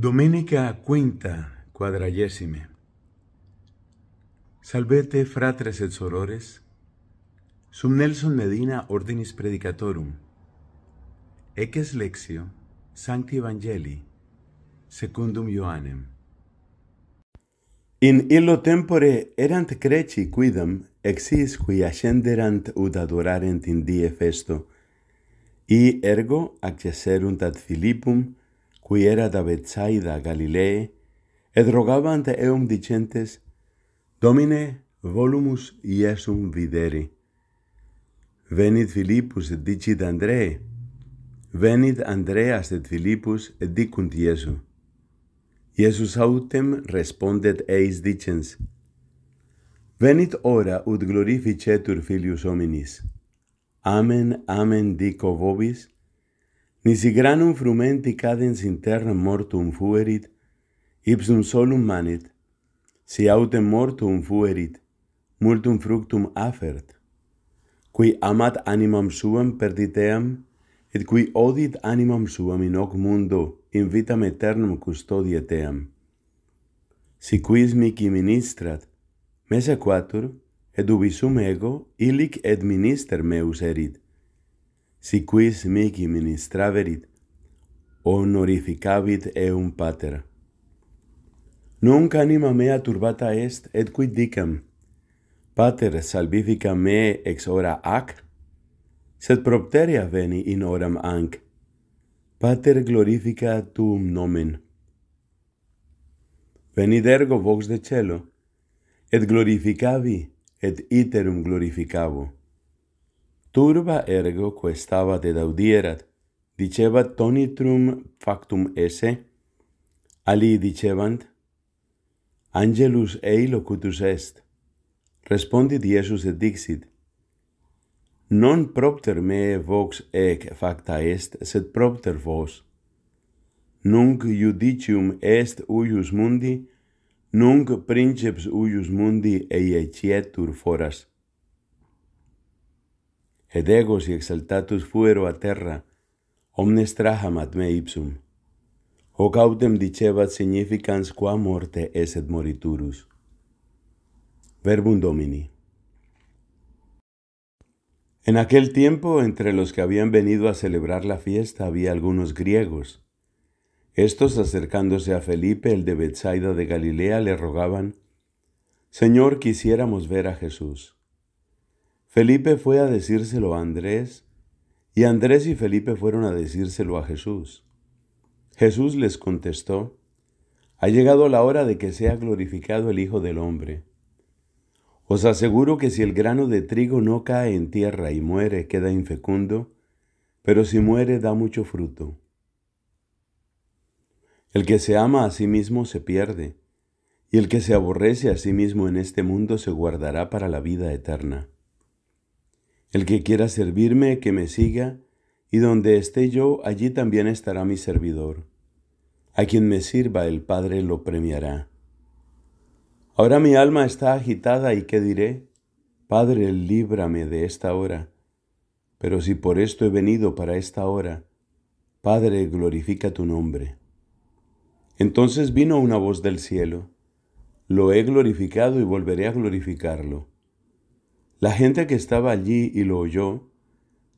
Domenica quinta quadragesime Salvete fratres et sorores Sum Nelson Medina ordinis predicatorum Eces lexio Sancti Evangelii secundum Ioannem In illo tempore erant creci quidam exis qui ascenderant ut adorarent in die festo i ergo accesserunt ad Philippum qui era da Bethsaida Galilee et rogavant eum dicentes Domine volumus iesum videre Venit Philippus et dicit Andrei Venit Andreas et Philippus et dicunt Iesu Iesus autem respondet eis dicens Venit ora ut glorificetur filius hominis Amen amen dico vobis Nisi granum frumenti cadens interna mortum fuerit, ipsum solum manit, si autem mortum fuerit, multum fructum afert, qui amat animam suam perditeam, et qui odit animam suam in hoc mundo in vitam eternum custodieteam. Si quis mici ministrat, mes quatur, et ubi sum ego, illic et minister meus erit, si quis mihi ministraverit, honorificavit eum pater. Nunc anima mea turbata est, et quid dicam, Pater salvifica me ex ora ac, sed propteria veni in oram anc. Pater glorifica tuum nomen. Veni dergo vox de celo, et glorificavi, et iterum glorificavo. Turba ergo questava de daudierat, dicebat tonitrum factum esse, ali dicebant, Angelus ei locutus est. Respondit Iesus et dixit, Non propter me vox ec facta est, sed propter vos. Nunc judicium est uius mundi, nunc princeps uius mundi ei cietur foras. Hedegos y exaltatus fuero a terra, omnes trahamat me ipsum. Hoc CAUTEM dicebat significans qua morte eset moriturus. Verbum Domini. En aquel tiempo, entre los que habían venido a celebrar la fiesta había algunos griegos. Estos, acercándose a Felipe, el de Bethsaida de Galilea, le rogaban, Señor, quisiéramos ver a Jesús. Felipe fue a decírselo a Andrés, y Andrés y Felipe fueron a decírselo a Jesús. Jesús les contestó, Ha llegado la hora de que sea glorificado el Hijo del Hombre. Os aseguro que si el grano de trigo no cae en tierra y muere, queda infecundo, pero si muere da mucho fruto. El que se ama a sí mismo se pierde, y el que se aborrece a sí mismo en este mundo se guardará para la vida eterna. El que quiera servirme, que me siga, y donde esté yo, allí también estará mi servidor. A quien me sirva el Padre lo premiará. Ahora mi alma está agitada y qué diré? Padre, líbrame de esta hora. Pero si por esto he venido para esta hora, Padre, glorifica tu nombre. Entonces vino una voz del cielo, lo he glorificado y volveré a glorificarlo. La gente que estaba allí y lo oyó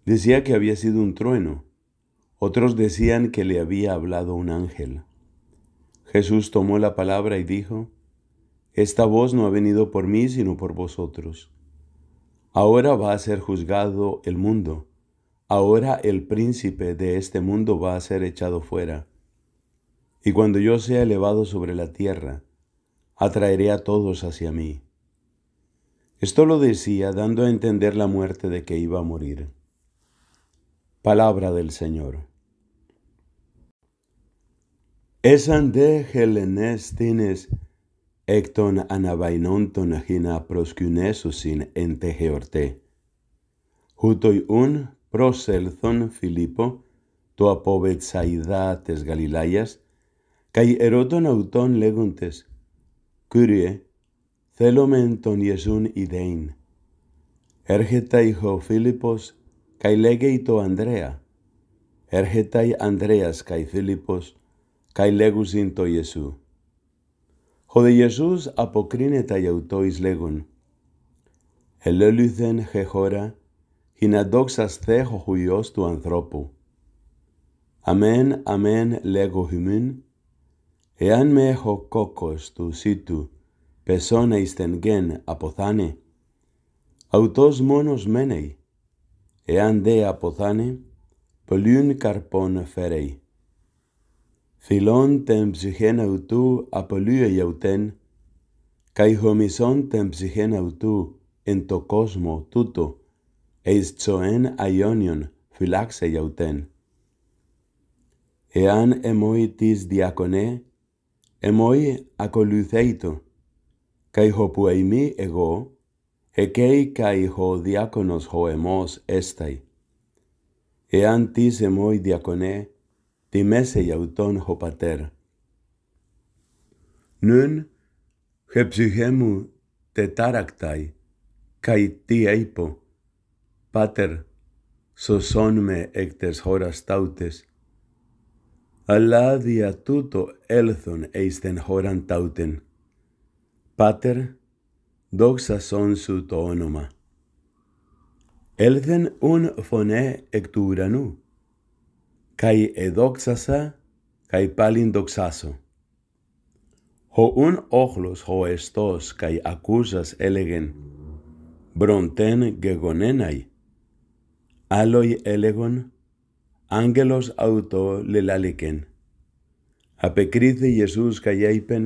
decía que había sido un trueno. Otros decían que le había hablado un ángel. Jesús tomó la palabra y dijo, Esta voz no ha venido por mí, sino por vosotros. Ahora va a ser juzgado el mundo. Ahora el príncipe de este mundo va a ser echado fuera. Y cuando yo sea elevado sobre la tierra, atraeré a todos hacia mí. Esto lo decía dando a entender la muerte de que iba a morir. Palabra del Señor. Esan de Helenes tines ecton anabainonton agina proscunesusin ente tegeorte. Jutoi un proselthon Filipo, to apobetsaidates Galilayas, kai eroton auton leguntes Kyrie, θέλομεν τον Ιεσούν ιδείν. Έρχεται η Φιλίππος καί λέγει το Ανδρέα. Έρχεται η Ανδρέας καί Φίλιππος καί λέγουσιν το Ιεσού. Ο δε Ιεσούς αποκρίνεται γιαυτό εις λέγον. Ελέλουθεν χε χώρα, ειν αδόξας Θε ο του ανθρώπου. Αμέν, αμέν λέγω χειμήν. εάν με έχω κόκος του σύτου, εις τεν γεν αποθάνε, αυτός μόνος μένει, εάν δε αποθάνε, πολλούν καρπόν φέρει. φιλόν τεν ψυχέν αυτού απολύε καί χωμισόν τεν ψυχέν αυτού εν το κόσμο τούτο, εις τσοέν αιώνιον φυλάξε γιαουτέν. Εάν εμόι της διακονέ, εμόι ακολουθέιτο, kai ho pu ai ego e kai kai ho diakonos ho emos estai e antis e moi diakone ti mese iauton auton ho pater nun he psyche te taractai kai ti eipo pater sosonme me ectes horas tautes dia tuto elthon eisten horan tauten. Pater, doxa sonsu to onoma. Elven un phoné ec tu uranu, cae edoxasa, cae palin doxaso. Ho un ochlos ho estos cae acusas elegen, bronten gegonenai, aloi elegon, angelos auto lelaliken. Apecrite Jesús cae aipen,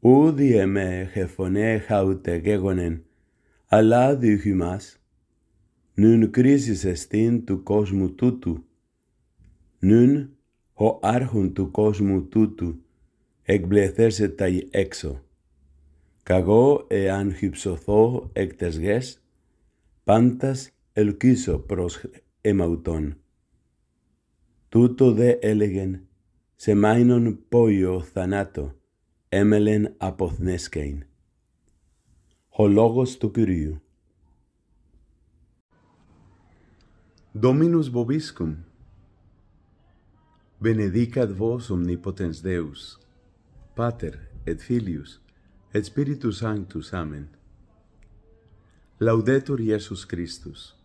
ούδι εμέ χεφωνέ χαουτε γέγονεν, αλλά διούχοι μας, νουν κρίσεις εστίν του κόσμου τούτου, νουν ο άρχον του κόσμου τούτου, εκπλεθέρσε τα έξω. Καγώ εάν χυψωθώ εκ τες γες, πάντας ελκύσω προς εμαουτών. Τούτο δε έλεγεν, σε μάινον πόιο θανάτο, emelen apothneskein. Ho logos tu kyriu. Dominus bobiscum, benedicat vos omnipotens Deus, Pater et Filius et Spiritus Sanctus. Amen. Laudetur Iesus Christus.